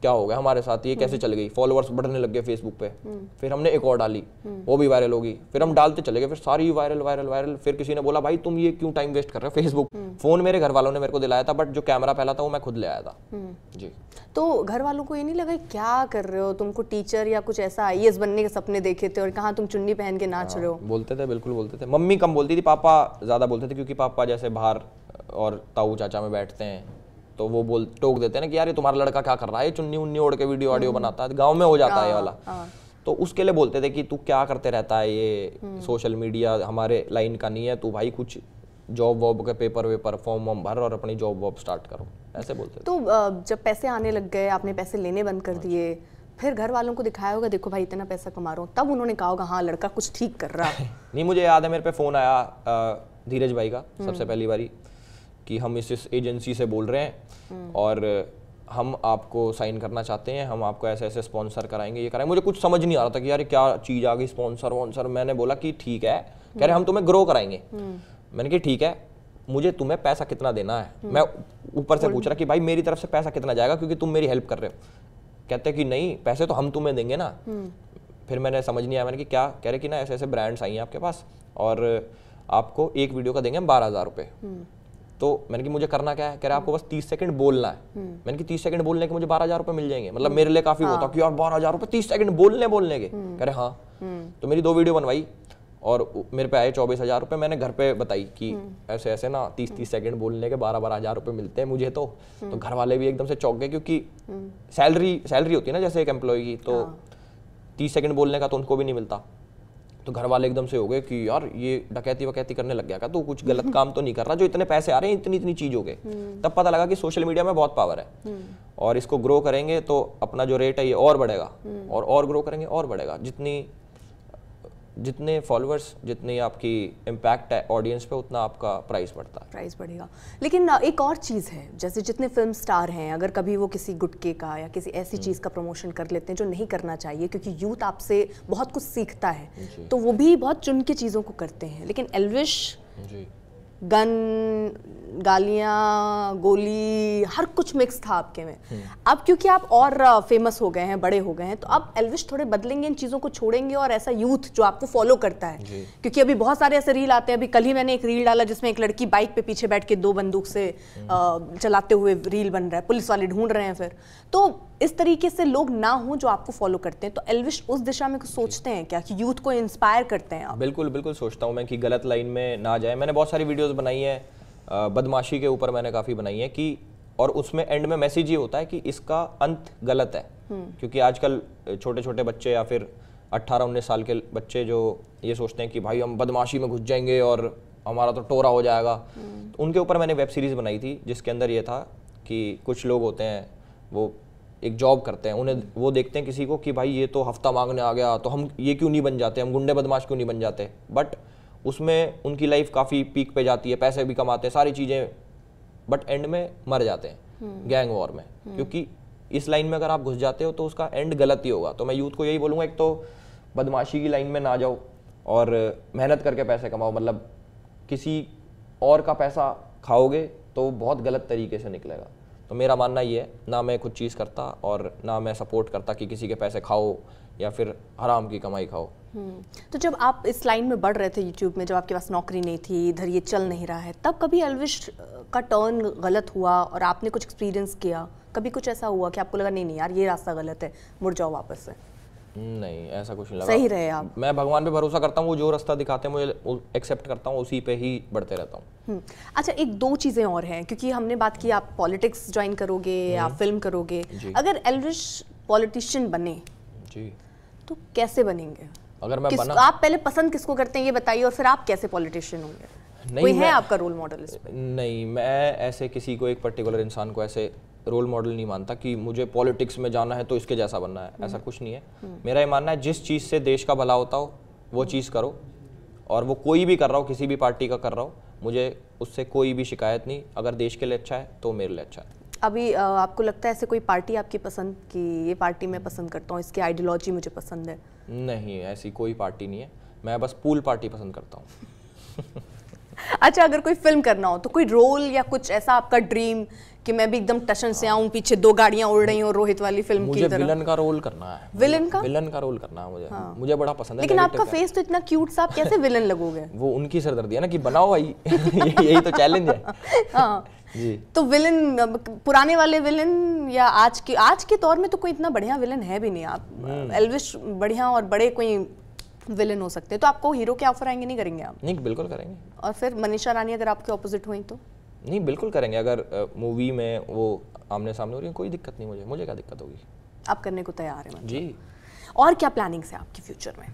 क्या हो गया हमारे साथ ये कैसे हम्म। चल गई फॉलोअर्स बढ़ने लग गए फेसबुक पे हम्म। फिर हमने एक और डाली हम्म। वो भी वायरल होगी फिर हम डालते चले गए फिर सारी वायरल वायरल वायरल फिर किसी ने बोला भाई तुम ये क्यों टाइम वेस्ट कर रहे हो फेसबुक फोन मेरे घर वालों ने मेरे को दिलाया था बट जो कैमरा पहला था वो मैं खुद ले आया था जी तो घर वालों को ये नहीं लगा क्या कर रहे हो तुमको टीचर या कुछ ऐसा आई बनने के सपने देखे थे और कहा तुम चुन्नी पहन के नाच हाँ, रहे हो बोलते थे बिल्कुल बोलते थे मम्मी कम बोलती थी पापा ज़्यादा बोलते थे क्योंकि पापा जैसे बाहर और ताऊ चाचा में बैठते हैं तो वो बोल टोक देते हैं ना कि यार ये तुम्हारा लड़का क्या कर रहा है चुन्नी उन्नी ओढ़ के वीडियो ऑडियो हम्म। बनाता है गाँव में हो जाता है ये हाँ, वाला हाँ। तो उसके लिए बोलते थे कि तू क्या करते रहता है ये सोशल हम्म। मीडिया हमारे लाइन का नहीं है तू भाई कुछ जॉब वॉब के पेपर वेपर फॉर्म वॉर्म भर और अपनी जॉब वॉब स्टार्ट करो ऐसे बोलते तो जब पैसे आने लग गए आपने पैसे लेने बंद कर दिए अच्छा। फिर घर वालों को दिखाया होगा देखो भाई इतना पैसा कमा रहा हूँ तब उन्होंने कहा होगा हाँ लड़का कुछ ठीक कर रहा है नहीं मुझे याद है मेरे पे फ़ोन आया धीरज भाई का हम्म। सबसे पहली बारी कि हम इस इस एजेंसी से बोल रहे हैं हम्म। और हम आपको साइन करना चाहते हैं हम आपको ऐसे ऐसे स्पॉन्सर कराएंगे ये कराएंगे मुझे कुछ समझ नहीं आ रहा था कि यार क्या चीज़ आ गई स्पॉन्सर वॉन्सर मैंने बोला कि ठीक है कह रहे हम तुम्हें ग्रो कराएंगे हम्म। मैंने कहा ठीक है मुझे तुम्हें पैसा कितना देना है हम्म। मैं ऊपर से पूछ रहा कि भाई मेरी तरफ से पैसा कितना जाएगा क्योंकि तुम मेरी हेल्प कर रहे हो कहते कि नहीं पैसे तो हम तुम्हें देंगे ना फिर मैंने समझ नहीं आया मैंने कि क्या कह रहे कि ना ऐसे ऐसे ब्रांड्स आई हैं आपके पास और आपको एक वीडियो का देंगे हम बारह हज़ार रुपये तो मैंने कि मुझे करना क्या है कह रहे आपको बस तीस सेकंड बोलना है हम्म। मैंने कि तीस सेकंड बोलने के मुझे बारह हजार रुपए मिल जाएंगे मतलब हम्म। मेरे लिए काफी होता हाँ। कि यार बारह हजार रुपये तीस सेकंड बोलने बोलने के हम्म। कह रहे हाँ तो मेरी दो वीडियो बनवाई और मेरे पे आए चौबीस हजार रुपए मैंने घर पे बताई कि ऐसे ऐसे ना तीस तीस सेकंड बोलने के बारह बारह हजार रुपये मिलते हैं मुझे तो तो घर वाले भी एकदम से चौक गए क्योंकि सैलरी सैलरी होती है ना जैसे एक एम्प्लॉय की तो हाँ। तीस सेकंड बोलने का तो उनको भी नहीं मिलता तो घर वाले एकदम से हो गए कि यार ये डकैती वकैती करने लग गया का तो कुछ गलत काम तो नहीं कर रहा जो इतने पैसे आ रहे हैं इतनी इतनी चीज हो गई हम्म। तब पता लगा कि सोशल मीडिया में बहुत पावर है हम्म। और इसको ग्रो करेंगे तो अपना जो रेट है ये और बढ़ेगा हम्म। और और ग्रो करेंगे और बढ़ेगा जितनी जितने फॉलोअर्स जितनी आपकी इम्पैक्ट है ऑडियंस पे उतना आपका प्राइस बढ़ता है प्राइस बढ़ेगा लेकिन एक और चीज़ है जैसे जितने फिल्म स्टार हैं अगर कभी वो किसी गुटके का या किसी ऐसी हम्म। चीज़ का प्रमोशन कर लेते हैं जो नहीं करना चाहिए क्योंकि यूथ आपसे बहुत कुछ सीखता है तो वो भी बहुत चुन के चीज़ों को करते हैं लेकिन एलविश गन गालियाँ गोली हर कुछ मिक्स था आपके में हम्म। अब क्योंकि आप और फेमस हो गए हैं बड़े हो गए हैं तो अब एलविश थोड़े बदलेंगे इन चीज़ों को छोड़ेंगे और ऐसा यूथ जो आपको फॉलो करता है क्योंकि अभी बहुत सारे ऐसे रील आते हैं अभी कल ही मैंने एक रील डाला जिसमें एक लड़की बाइक पे पीछे बैठ के दो बंदूक से हम्म। चलाते हुए रील बन रहा है पुलिस वाले ढूंढ रहे हैं फिर तो इस तरीके से लोग ना हो जो आपको फॉलो करते हैं तो एलविश उस दिशा में कुछ सोचते हैं क्या कि यूथ को इंस्पायर करते हैं आप बिल्कुल बिल्कुल सोचता हूँ मैं कि गलत लाइन में ना जाए मैंने बहुत सारी वीडियोज़ बनाई हैं बदमाशी के ऊपर मैंने काफ़ी बनाई है कि और उसमें एंड में मैसेज ये होता है कि इसका अंत गलत है हम्म। क्योंकि आजकल छोटे छोटे बच्चे या फिर अट्ठारह उन्नीस साल के बच्चे जो ये सोचते हैं कि भाई हम बदमाशी में घुस जाएंगे और हमारा तो टोरा हो जाएगा तो उनके ऊपर मैंने वेब सीरीज़ बनाई थी जिसके अंदर ये था कि कुछ लोग होते हैं वो एक जॉब करते हैं उन्हें वो देखते हैं किसी को कि भाई ये तो हफ्ता मांगने आ गया तो हम ये क्यों नहीं बन जाते हम गुंडे बदमाश क्यों नहीं बन जाते बट उसमें उनकी लाइफ काफ़ी पीक पे जाती है पैसे भी कमाते हैं सारी चीज़ें बट एंड में मर जाते हैं गैंग हम्म। वॉर में हम्म। क्योंकि इस लाइन में अगर आप घुस जाते हो तो उसका एंड गलत ही होगा तो मैं यूथ को यही बोलूँगा एक तो बदमाशी की लाइन में ना जाओ और मेहनत करके पैसे कमाओ मतलब किसी और का पैसा खाओगे तो बहुत गलत तरीके से निकलेगा तो मेरा मानना ये है ना मैं कुछ चीज़ करता और ना मैं सपोर्ट करता कि किसी के पैसे खाओ या फिर हराम की कमाई खाओ हम्म, तो जब आप इस लाइन में बढ़ रहे थे यूट्यूब में जब आपके पास नौकरी नहीं थी इधर ये चल नहीं रहा है तब कभी अलविश का टर्न गलत हुआ और आपने कुछ एक्सपीरियंस किया कभी कुछ ऐसा हुआ कि आपको लगा नहीं नहीं यार ये रास्ता गलत है मुड़ जाओ वापस से नहीं ऐसा कुछ नहीं लगा सही रहे आप मैं भगवान पे भरोसा करता हूँ वो जो रास्ता दिखाते हैं मुझे एक्सेप्ट करता हूँ उसी पे ही बढ़ते रहता हूँ हम्म। अच्छा एक दो चीज़ें और हैं क्योंकि हमने बात की आप पॉलिटिक्स ज्वाइन करोगे या फिल्म हम्म। करोगे अगर एलविश पॉलिटिशियन बने जी तो कैसे बनेंगे अगर मैं बना आप पहले पसंद किसको करते हैं ये बताइए और फिर आप कैसे पॉलिटिशियन होंगे नहीं कोई है आपका रोल मॉडल नहीं मैं ऐसे किसी को एक पर्टिकुलर इंसान को ऐसे रोल मॉडल नहीं मानता कि मुझे पॉलिटिक्स में जाना है तो इसके जैसा बनना है ऐसा हम्म। कुछ नहीं है हम्म। मेरा ये मानना है जिस चीज़ से देश का भला होता हो वो हम्म। चीज़ करो और वो कोई भी कर रहा हो किसी भी पार्टी का कर रहा हो मुझे उससे कोई भी शिकायत नहीं अगर देश के लिए अच्छा है तो मेरे लिए अच्छा है अभी आपको लगता है ऐसे कोई पार्टी आपकी पसंद कि ये पार्टी मैं पसंद करता हूँ इसकी आइडियोलॉजी मुझे पसंद है नहीं ऐसी कोई पार्टी नहीं है मैं बस पूल पार्टी पसंद करता हूँ अच्छा अगर कोई फिल्म करना हो तो कोई रोल या कुछ ऐसा आपका ड्रीम कि मैं भी एकदम टशन से आऊं पीछे दो गाड़ियां उड़ रही हूँ रोहित वाली फिल्म मुझे की विलन का रोल करना है विलन का विलन का रोल करना है मुझे हाँ। मुझे बड़ा पसंद है लेकिन आपका फेस तो इतना क्यूट सा आप कैसे विलन लगोगे वो उनकी सरदर्दी है ना कि बनाओ भाई यही तो चैलेंज है हाँ। जी तो विलन पुराने वाले विलन या आज के आज के दौर में तो कोई इतना बढ़िया विलन है भी नहीं आप एल्विश हम्म। बढ़िया और बड़े कोई विलन हो सकते हैं तो आपको हीरो के ऑफर आएंगे नहीं करेंगे आप नहीं बिल्कुल करेंगे और फिर मनीषा रानी अगर आपके ऑपोजिट हुई तो नहीं बिल्कुल करेंगे अगर मूवी में वो आमने सामने हो रही है कोई दिक्कत नहीं मुझे मुझे क्या दिक्कत होगी आप करने को तैयार हैं मतलब। जी और क्या प्लानिंग है आपकी फ्यूचर में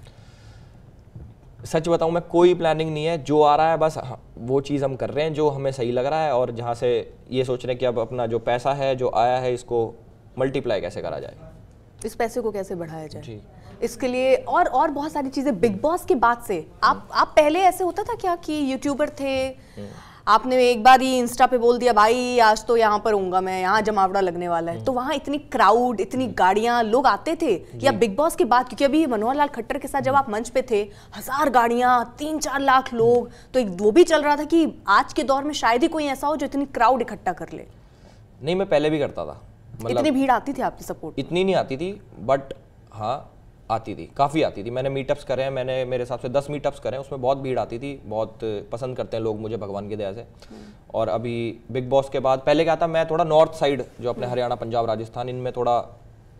सच बताऊं मैं कोई प्लानिंग नहीं है जो आ रहा है बस हाँ, वो चीज़ हम कर रहे हैं जो हमें सही लग रहा है और जहाँ से ये सोच रहे हैं कि अब अपना जो पैसा है जो आया है इसको मल्टीप्लाई कैसे करा जाए इस पैसे को कैसे बढ़ाया जाए जी इसके लिए और और बहुत सारी चीज़ें बिग बॉस के बाद से आप आप पहले ऐसे होता था क्या कि यूट्यूबर थे हम्म। आपने एक बार ही इंस्टा पे बोल दिया भाई आज तो यहाँ पर हूँगा मैं यहाँ जमावड़ा लगने वाला है हम्म। तो वहाँ इतनी क्राउड इतनी हम्म। गाड़ियाँ लोग आते थे या बिग बॉस के बाद क्योंकि अभी मनोहर लाल खट्टर के साथ जब हम्म। आप मंच पे थे हजार गाड़ियाँ तीन चार लाख लोग तो एक वो भी चल रहा था कि आज के दौर में शायद ही कोई ऐसा हो जो इतनी क्राउड इकट्ठा कर ले नहीं मैं पहले भी करता था मतलब इतनी भीड़ आती थी आपकी सपोर्ट इतनी नहीं आती थी बट हाँ आती थी काफ़ी आती थी मैंने मीटअप्स करे हैं मैंने मेरे हिसाब से दस मीटअप्स करे हैं उसमें बहुत भीड़ आती थी बहुत पसंद करते हैं लोग मुझे भगवान की दया से और अभी बिग बॉस के बाद पहले क्या था मैं थोड़ा नॉर्थ साइड जो अपने हम्म। हरियाणा पंजाब राजस्थान इनमें थोड़ा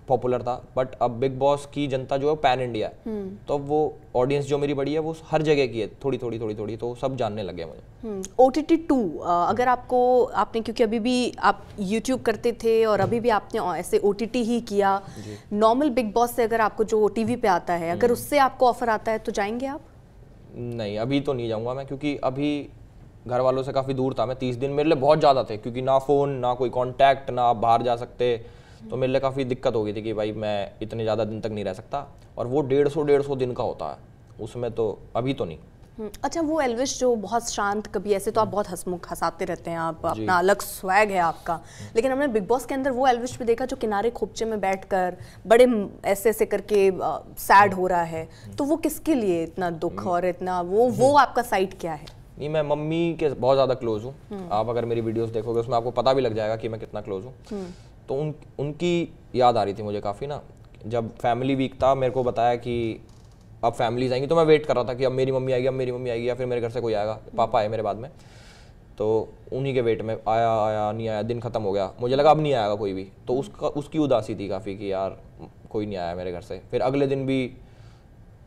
पॉपुलर था बट अब बिग बॉस की जनता जो है पैन इंडिया है हम्म। तो वो ऑडियंस जो मेरी बड़ी है वो हर जगह की है थोड़ी थोड़ी थोड़ी थोड़ी तो सब जानने लगे मुझे ओ टी टी टू अगर आपको आपने क्योंकि अभी भी आप यूट्यूब करते थे और अभी भी आपने ऐसे ओ टी टी ही किया नॉर्मल बिग बॉस से अगर आपको जो टी वी पे आता है अगर हम्म। उससे आपको ऑफर आता है तो जाएंगे आप नहीं अभी तो नहीं जाऊँगा मैं क्योंकि अभी घर वालों से काफ़ी दूर था मैं तीस दिन मेरे लिए बहुत ज़्यादा थे क्योंकि ना फ़ोन ना कोई कॉन्टैक्ट ना आप बाहर जा सकते तो मेरे लिए काफ़ी दिक्कत हो गई थी कि भाई मैं इतने ज़्यादा दिन तक नहीं रह सकता और वो डेढ़ सौ डेढ़ सौ दिन का होता है उसमें तो अभी तो नहीं हम्म, अच्छा वो एलविश जो बहुत शांत कभी ऐसे तो आप बहुत हंसमुख हंसाते रहते हैं आप अपना अलग स्वैग है आपका लेकिन हमने बिग बॉस के अंदर वो एलविश भी देखा जो किनारे खोपचे में बैठकर बड़े ऐसे ऐसे करके सैड हो रहा है तो वो किसके लिए इतना दुख हम्म। और इतना वो वो हम्म। आपका साइड क्या है नहीं मैं मम्मी के बहुत ज़्यादा क्लोज हूँ आप अगर मेरी वीडियोस देखोगे उसमें आपको पता भी लग जाएगा कि मैं कितना क्लोज हूँ तो उन उनकी याद आ रही थी मुझे काफ़ी ना जब फैमिली वीक था मेरे को बताया कि अब फैमिलीज आएंगी तो मैं वेट कर रहा था कि अब मेरी मम्मी आएगी अब मेरी मम्मी आएगी या फिर मेरे घर से कोई आएगा पापा आए मेरे बाद में तो उन्हीं के वेट में आया आया नहीं आया दिन ख़त्म हो गया मुझे लगा अब नहीं आएगा कोई भी तो उसका उसकी उदासी थी काफ़ी कि यार कोई नहीं आया मेरे घर से फिर अगले दिन भी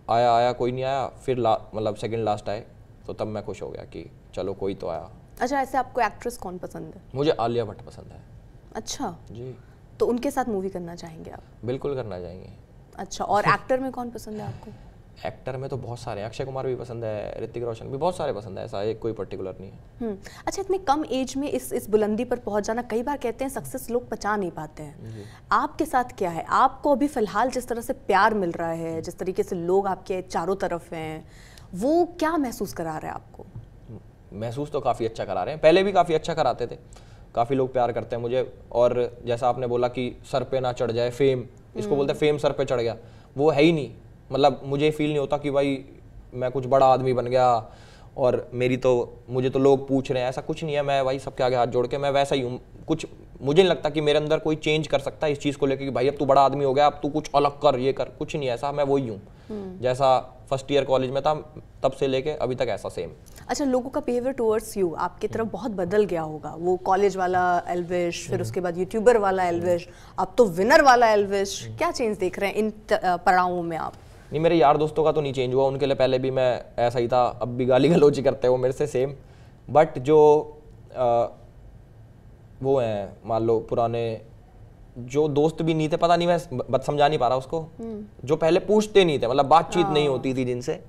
आया आया कोई नहीं आया फिर ला मतलब सेकेंड लास्ट आए तो तब मैं खुश हो गया कि चलो कोई तो आया अच्छा ऐसे आपको एक्ट्रेस कौन पसंद है मुझे आलिया भट्ट पसंद है अच्छा जी तो उनके साथ मूवी करना चाहेंगे आप बिल्कुल करना चाहेंगे अच्छा और एक्टर में कौन पसंद है आपको एक्टर में तो बहुत सारे अक्षय कुमार भी पसंद है ऋतिक रोशन भी बहुत सारे पसंद है ऐसा एक कोई पर्टिकुलर नहीं है हम्म, अच्छा इतने कम एज में इस इस बुलंदी पर पहुंच जाना कई बार कहते हैं सक्सेस लोग पचा नहीं पाते हैं आपके साथ क्या है आपको अभी फिलहाल जिस तरह से प्यार मिल रहा है जिस तरीके से लोग आपके चारों तरफ हैं वो क्या महसूस करा रहे हैं आपको महसूस तो काफ़ी अच्छा करा रहे हैं पहले भी काफ़ी अच्छा कराते थे काफ़ी लोग प्यार करते हैं मुझे और जैसा आपने बोला कि सर पे ना चढ़ जाए फेम इसको हम्म। बोलते हैं फेम सर पे चढ़ गया वो है ही नहीं मतलब मुझे फील नहीं होता कि भाई मैं कुछ बड़ा आदमी बन गया और मेरी तो मुझे तो लोग पूछ रहे हैं ऐसा कुछ नहीं है मैं भाई सबके आगे हाथ जोड़ के मैं वैसा ही हूँ कुछ मुझे नहीं लगता कि मेरे अंदर कोई चेंज कर सकता है इस चीज़ को लेकर कि भाई अब तू बड़ा आदमी हो गया अब तू कुछ अलग कर ये कर कुछ नहीं ऐसा मैं वही हूँ हम्म। जैसा फर्स्ट ईयर कॉलेज में था तब से लेके अभी तक ऐसा सेम अच्छा लोगों का बिहेवियर टूवर्ड्स यू आपकी तरफ बहुत बदल गया होगा वो कॉलेज वाला एलविश फिर उसके बाद यूट्यूबर वाला एलविश अब तो विनर वाला एलविश क्या चेंज देख रहे हैं इन पड़ावों में आप नहीं मेरे यार दोस्तों का तो नहीं चेंज हुआ उनके लिए पहले भी मैं ऐसा ही था अब भी गाली गलोची करते हैं वो मेरे से सेम बट जो आ, वो हैं मान लो पुराने जो दोस्त भी नहीं थे पता नहीं मैं बत समझा नहीं पा रहा उसको हम्म। जो पहले पूछते नहीं थे मतलब बातचीत हाँ। नहीं होती थी जिनसे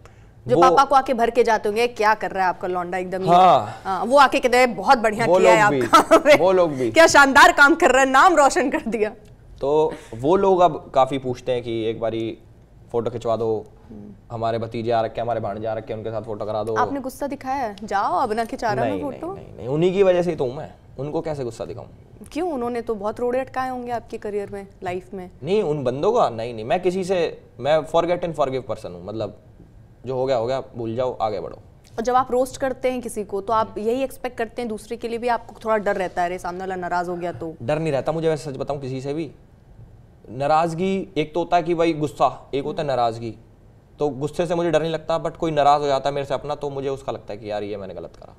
जो पापा को आके भर के जाते होंगे क्या कर रहा है आपका लौंडा एकदम हाँ, हाँ, वो आके कहते हैं बहुत बढ़िया किया है आपका वो लोग भी क्या शानदार काम कर रहा है नाम रोशन कर दिया तो वो लोग अब काफ़ी पूछते हैं कि एक बारी फोटो खिंचवा दो हमारे भतीजे आ रखे हमारे भांजे आ रखे उनके साथ फोटो करा दो आपने गुस्सा दिखाया है जाओ अब ना खिंचा रहा हूँ फोटो नहीं, नहीं, उन्हीं की वजह से ही तो हूँ मैं उनको कैसे गुस्सा दिखाऊं क्यों उन्होंने तो बहुत रोड़े अटकाए होंगे आपके करियर में लाइफ में नहीं उन बंदों का नहीं नहीं मैं किसी से मैं फॉरगेट एंड फॉरगिव पर्सन हूँ मतलब जो हो गया हो गया भूल जाओ आगे बढ़ो और जब आप रोस्ट करते हैं किसी को तो आप यही एक्सपेक्ट करते हैं दूसरे के लिए भी आपको थोड़ा डर रहता है अरे सामने वाला नाराज़ हो गया तो डर नहीं रहता मुझे वैसे सच बताऊँ किसी से भी नाराज़गी एक तो होता है कि भाई गुस्सा एक होता है नाराज़गी तो गुस्से से मुझे डर नहीं लगता बट कोई नाराज़ हो जाता है मेरे से अपना तो मुझे उसका लगता है कि यार ये मैंने गलत करा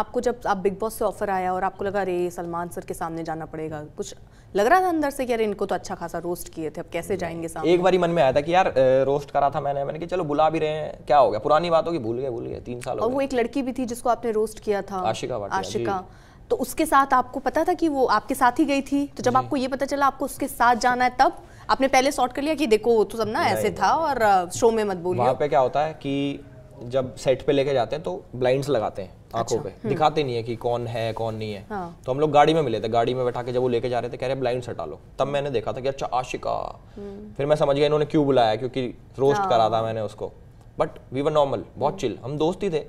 आपको जब आप बिग बॉस से ऑफर आया और आपको लगा अरे सलमान सर के सामने जाना पड़ेगा कुछ लग रहा था अंदर से कि यार इनको तो अच्छा खासा रोस्ट किए थे अब कैसे जाएंगे सामने एक बार मन में आया था कि यार रोस्ट करा था मैंने मैंने कि चलो बुला भी रहे हैं क्या हो गया पुरानी बात होगी भूल गए भूल गए तीन साल और वो एक लड़की भी थी जिसको आपने रोस्ट किया था आशिका आशिका तो उसके साथ आपको पता था कि वो आपके साथ ही गई थी तो जब आपको ये पता चला आपको उसके साथ जाना है तब आपने पहले सॉर्ट कर लिया कि देखो वो तो सब ना ऐसे था और शो में मत बोलिए वहाँ पे क्या होता है कि जब सेट पे लेके जाते हैं तो ब्लाइंड्स लगाते हैं आंखों अच्छा, पे हम्म। दिखाते नहीं है कि कौन है कौन नहीं है हाँ। तो हम लोग गाड़ी में मिले थे गाड़ी में बैठा के जब वो लेके जा रहे थे कह रहे ब्लाइंड से लो तब मैंने देखा था कि अच्छा आशिका हम्म। फिर मैं समझ गया इन्होंने क्यों बुलाया क्योंकि रोस्ट हाँ। करा था मैंने उसको बट वी वर नॉर्मल बहुत चिल हम्म। हम दोस्त ही थे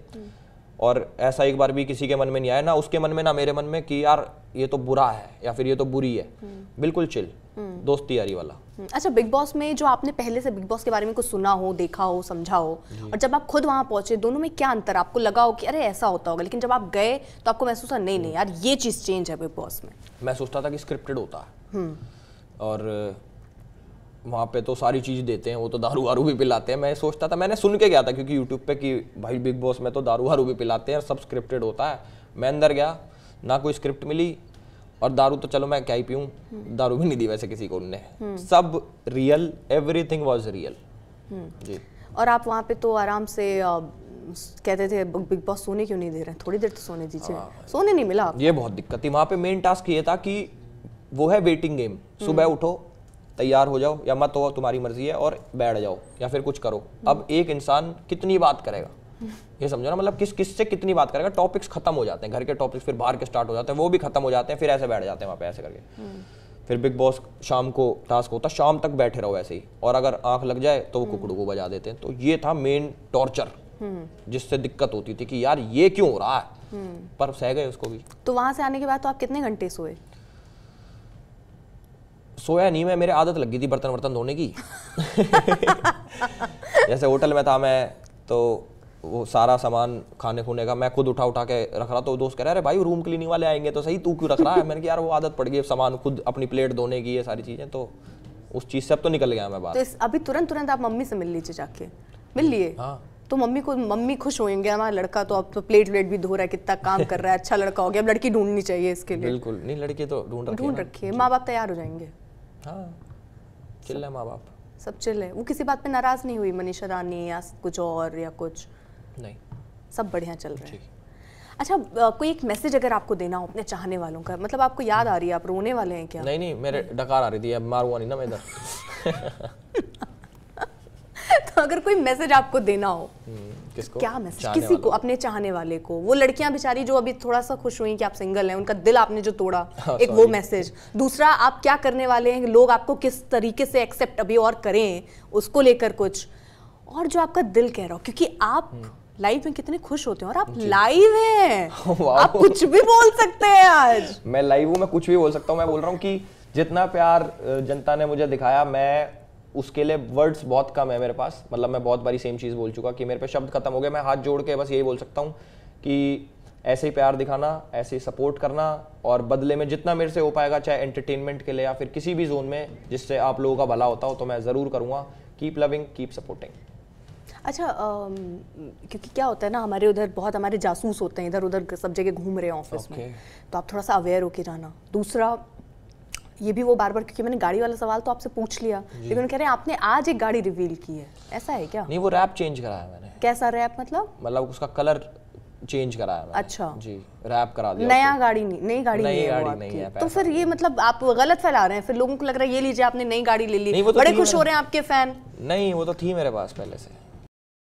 और ऐसा एक बार भी किसी के मन में नहीं आया ना उसके मन में ना मेरे मन में कि यार ये तो बुरा है या फिर ये तो बुरी है हम्म। बिल्कुल चिल हम्म। दोस्ती यारी वाला हम्म। अच्छा बिग बॉस में जो आपने पहले से बिग बॉस के बारे में कुछ सुना हो देखा हो समझा हो और जब आप खुद वहां पहुंचे दोनों में क्या अंतर आपको लगा हो कि अरे ऐसा होता होगा लेकिन जब आप गए तो आपको महसूस हुआ नहीं नहीं यार ये चीज़ चेंज है बिग बॉस में मैं सोचता था कि स्क्रिप्टेड होता है और वहाँ पे तो सारी चीज़ देते हैं वो तो दारू वारू भी पिलाते हैं मैं सोचता था मैंने सुन के गया था क्योंकि यूट्यूब पे कि भाई बिग बॉस में तो दारू वारू भी पिलाते हैं सब स्क्रिप्टेड होता है मैं अंदर गया ना कोई स्क्रिप्ट मिली और दारू तो चलो मैं क्या ही पीऊँ दारू भी नहीं दी वैसे किसी को उनने हम्म। सब real everything was real जी और आप वहाँ पे तो आराम से कहते थे बिग बॉस सोने क्यों नहीं दे रहे थोड़ी देर तो सोने दीजिए हाँ। सोने नहीं मिला ये बहुत दिक्कत थी वहाँ पे मेन टास्क ये था कि वो है वेटिंग गेम सुबह हम्म। उठो तैयार हो जाओ या मत हो तुम्हारी मर्जी है और बैठ जाओ या फिर कुछ करो हम्म। अब एक इंसान कितनी बात करेगा हम्म। ये समझो ना मतलब किस किस से कितनी बात करेगा टॉपिक्स खत्म हो जाते हैं घर के टॉपिक्स फिर बाहर के स्टार्ट हो जाते हैं वो भी खत्म हो जाते हैं फिर ऐसे बैठ जाते हैं वहाँ पे ऐसे करके हम्म। फिर बिग बॉस शाम को टास्क होता शाम तक बैठे रहो ऐसे ही और अगर आंख लग जाए तो वो कुकड़ू को बजा देते हैं तो ये था मेन टॉर्चर जिससे दिक्कत होती थी कि यार ये क्यों हो रहा है पर सह गए उसको भी तो वहां से आने के बाद तो आप कितने घंटे सोए सोया नहीं मैं मेरे आदत लग गई थी बर्तन बर्तन धोने की जैसे होटल में था मैं तो वो सारा सामान खाने खुने का मैं खुद उठा उठा के रख रहा तो दोस्त कह रहा अरे भाई रूम क्लीनिंग वाले आएंगे तो सही तू क्यों रख रहा है मैंने कहा यार वो आदत पड़ गई सामान खुद अपनी प्लेट धोने की ये सारी चीज़ें तो उस चीज़ से अब तो निकल गया मैं बात तो अभी तुरंत तुरंत आप मम्मी से मिल लीजिए जाके मिल लिए हाँ। तो मम्मी को मम्मी खुश होंगे हमारा लड़का तो अब तो प्लेट व्लेट भी धो रहा है कितना काम कर रहा है अच्छा लड़का हो गया अब लड़की ढूंढनी चाहिए इसके लिए बिल्कुल नहीं लड़की तो ढूंढ ढूंढ रखी है माँ बाप तैयार हो जाएंगे हाँ माँ बाप सब चिल्ले वो किसी बात पे नाराज नहीं हुई मनीषा रानी या कुछ और या कुछ नहीं सब बढ़िया चल रहे हैं अच्छा कोई एक मैसेज अगर आपको देना हो अपने चाहने वालों का मतलब आपको याद आ रही है आप रोने वाले हैं क्या नहीं नहीं मेरे डकार आ रही थी अब मार हुआ नहीं ना मैं इधर तो अगर कोई मैसेज आपको देना हो हम्म। क्या मैसेज किसी को अपने चाहने वाले को वो लड़कियां बेचारी जो अभी थोड़ा सा खुश हुई कि आप सिंगल हैं उनका दिल आपने जो तोड़ा हाँ, एक वो मैसेज दूसरा आप क्या करने वाले हैं लोग आपको किस तरीके से एक्सेप्ट अभी और करें उसको लेकर कुछ और जो आपका दिल कह रहा हो क्योंकि आप लाइव हम्म। में कितने खुश होते हैं और आप लाइव हैं आप कुछ भी बोल सकते हैं आज मैं लाइव हूँ मैं कुछ भी बोल सकता हूँ मैं बोल रहा हूँ कि जितना प्यार जनता ने मुझे दिखाया मैं उसके लिए वर्ड्स बहुत कम है मेरे पास मतलब मैं बहुत बारी सेम चीज़ बोल चुका कि मेरे पे शब्द खत्म हो गए मैं हाथ जोड़ के बस यही बोल सकता हूँ कि ऐसे ही प्यार दिखाना ऐसे ही सपोर्ट करना और बदले में जितना मेरे से हो पाएगा चाहे एंटरटेनमेंट के लिए या फिर किसी भी जोन में जिससे आप लोगों का भला होता हो तो मैं ज़रूर करूँगा कीप लविंग कीप सपोर्टिंग अच्छा आ, क्योंकि क्या होता है ना हमारे उधर बहुत हमारे जासूस होते हैं इधर उधर सब जगह घूम रहे हैं ऑफिस okay. में तो आप थोड़ा सा अवेयर होके जाना दूसरा ये भी वो बार बार क्योंकि मैंने गाड़ी वाला सवाल तो आपसे पूछ लिया लेकिन कह रहे हैं आपने आज एक गाड़ी रिवील की है ऐसा है क्या नहीं वो रैप चेंज कराया मैंने कैसा रैप मतलब मतलब उसका कलर चेंज कराया मैंने अच्छा जी रैप करा दिया नया गाड़ी नहीं नई गाड़ी गाड़ी नहीं है तो फिर ये मतलब आप गलत फैला रहे हैं फिर लोगों को लग रहा है ये लीजिए आपने नई गाड़ी ले ली तो बड़े खुश हो रहे हैं आपके फैन नहीं वो तो थी मेरे पास पहले से